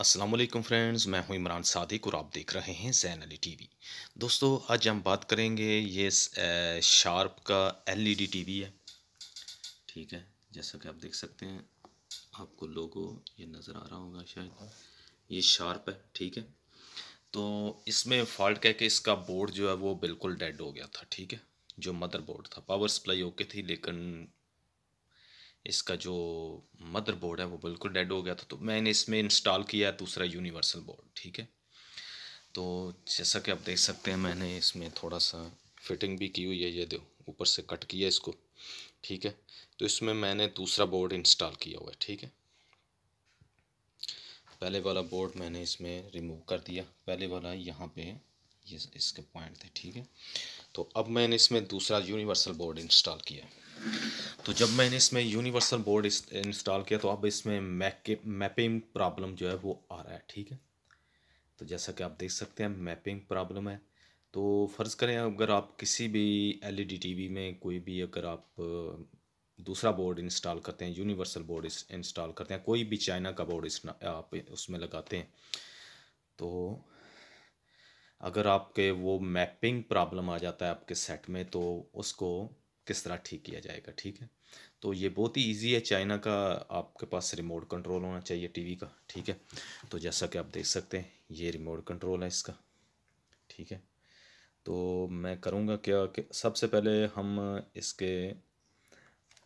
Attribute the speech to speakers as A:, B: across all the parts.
A: अस्सलाम वालेकुम फ्रेंड्स मैं हूं इमरान सादिक और आप देख रहे हैं जैन अली वी दोस्तों आज हम बात करेंगे ये शार्प का एलईडी टीवी है ठीक है जैसा कि आप देख सकते हैं आपको लोगो ये नज़र आ रहा होगा शायद ये शार्प है ठीक है तो इसमें फॉल्ट कह के इसका बोर्ड जो है वो बिल्कुल डेड हो गया था ठीक है जो बोर्ड था पावर सप्लाई ओके थी लेकिन इसका जो मदरबोर्ड है वो बिल्कुल डेड हो गया था तो मैंने इसमें इंस्टॉल किया दूसरा यूनिवर्सल बोर्ड ठीक है तो जैसा कि आप देख सकते हैं मैंने इसमें थोड़ा सा फिटिंग भी की हुई है ये दो ऊपर से कट किया इसको ठीक है तो इसमें मैंने दूसरा बोर्ड इंस्टॉल किया हुआ है ठीक है पहले वाला बोर्ड मैंने इसमें रिमूव कर दिया पहले वाला यहाँ पे ये इसके पॉइंट थे ठीक है तो अब मैंने इसमें दूसरा यूनिवर्सल बोर्ड इंस्टॉल किया है तो जब मैंने इसमें यूनिवर्सल बोर्ड इंस्टॉल किया तो अब इसमें मैके मैपिंग प्रॉब्लम जो है वो आ रहा है ठीक है तो जैसा कि आप देख सकते हैं मैपिंग प्रॉब्लम है तो फ़र्ज़ करें अगर आप किसी भी एलईडी टीवी में कोई भी अगर आप दूसरा बोर्ड इंस्टॉल करते हैं यूनिवर्सल बोर्ड इंस्टॉल करते हैं कोई भी चाइना का बोर्ड आप उसमें लगाते हैं तो अगर आपके वो मैपिंग प्रॉब्लम आ जाता है आपके सेट में तो उसको किस तरह ठीक किया जाएगा ठीक है तो ये बहुत ही ईजी है चाइना का आपके पास रिमोट कंट्रोल होना चाहिए टीवी का ठीक है तो जैसा कि आप देख सकते हैं ये रिमोट कंट्रोल है इसका ठीक है तो मैं करूँगा क्या कि सबसे पहले हम इसके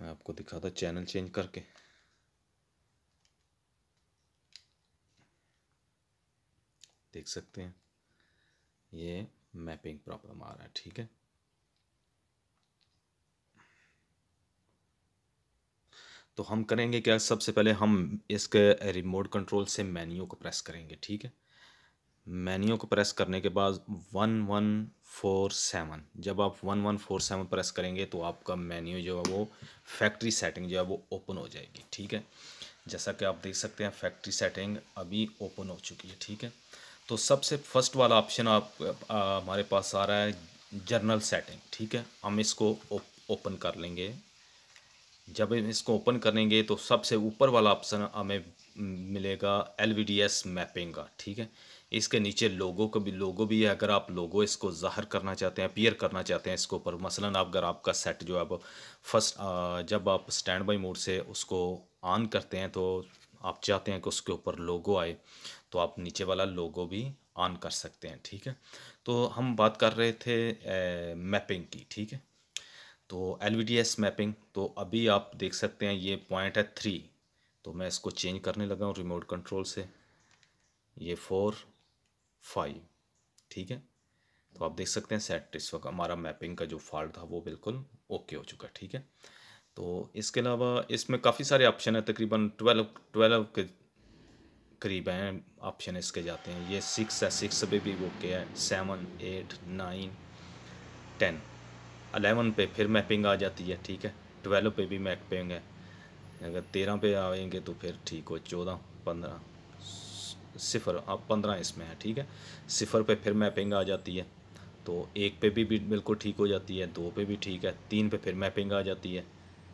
A: मैं आपको दिखाता चैनल चेंज करके देख सकते हैं ये मैपिंग प्रॉब्लम आ रहा है ठीक है तो हम करेंगे क्या सबसे पहले हम इसके रिमोट कंट्रोल से मेन्यू को प्रेस करेंगे ठीक है मैन्यू को प्रेस करने के बाद वन वन फोर सेवन जब आप one one four seven press करेंगे तो आपका मेन्यू जो है वो फैक्ट्री सेटिंग जो है वो ओपन हो जाएगी ठीक है जैसा कि आप देख सकते हैं फैक्ट्री सेटिंग अभी ओपन हो चुकी है ठीक है तो सबसे फर्स्ट वाला ऑप्शन आप हमारे पास आ रहा है जर्नल सेटिंग ठीक है हम इसको ओपन कर लेंगे जब हम इसको ओपन करेंगे तो सबसे ऊपर वाला ऑप्शन हमें मिलेगा L V D S mapping का ठीक है इसके नीचे लोगों का भी लोगो भी है अगर आप लोगो इसको ज़ाहर करना चाहते हैं अपीयर करना चाहते हैं इसके ऊपर मसलन आप अगर आपका सेट जो है फर्स्ट जब आप स्टैंड बाई मोड से उसको ऑन करते हैं तो आप चाहते हैं कि उसके ऊपर लोगो आए तो आप नीचे वाला लोगो भी ऑन कर सकते हैं ठीक है तो हम बात कर रहे थे ए, मैपिंग की ठीक है तो एल मैपिंग तो अभी आप देख सकते हैं ये पॉइंट है थ्री तो मैं इसको चेंज करने लगा हूँ रिमोट कंट्रोल से ये फोर फाइव ठीक है तो आप देख सकते हैं सेट इस वक्त हमारा मैपिंग का जो फॉल्ट था वो बिल्कुल ओके हो चुका है ठीक है तो इसके अलावा इसमें काफ़ी सारे ऑप्शन है तकरीबन ट्वेल्व ट्वेल्व के करीब हैं ऑप्शन इसके जाते हैं ये सिक्स है सिक्स पे भी ओके है seven eight nine ten eleven पे फिर मैपिंग आ जाती है ठीक है ट्वेल्व पे भी मैपिंग है अगर तेरह पे आएंगे तो फिर ठीक हो चौदह पंद्रह सिफर अब पंद्रह इसमें है ठीक है सिफर पे फिर मैपिंग आ जाती है तो एक पे भी बिल्कुल ठीक हो जाती है दो पे भी ठीक है तीन पे फिर मैपिंग आ जाती है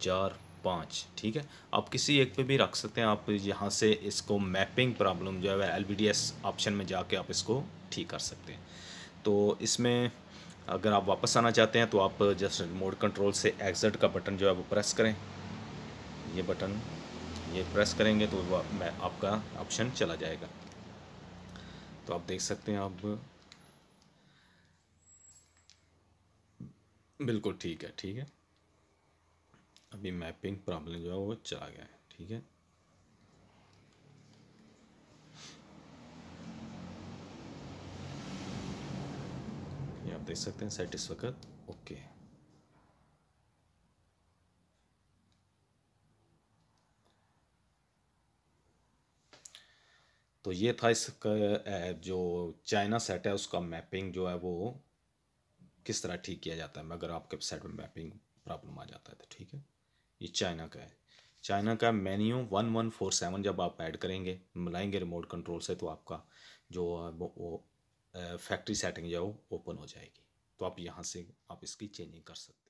A: चार पाँच ठीक है आप किसी एक पे भी रख सकते हैं आप यहाँ से इसको मैपिंग प्रॉब्लम जो है एल ऑप्शन में जाके आप इसको ठीक कर सकते हैं तो इसमें अगर आप वापस आना चाहते हैं तो आप जस्ट रिमोट कंट्रोल से एग्ज़िट का बटन जो है वो प्रेस करें ये बटन ये प्रेस करेंगे तो मैं आपका ऑप्शन चला जाएगा तो आप देख सकते हैं आप बिल्कुल ठीक है ठीक है अभी मैपिंग प्रॉब्लम जो है वो चला गया है ठीक है आप देख सकते हैं सेट इस वक्त ओके तो ये था इसका जो चाइना सेट है उसका मैपिंग जो है वो किस तरह ठीक किया जाता है अगर आपके सेट में मैपिंग प्रॉब्लम आ जाता है तो ठीक है ये चाइना का है चाइना का menu one one four seven जब आप ऐड करेंगे मिलाएंगे रिमोट कंट्रोल से तो आपका जो वो फैक्ट्री सेटिंग जो ओपन हो जाएगी तो आप यहाँ से आप इसकी चेंजिंग कर सकते हैं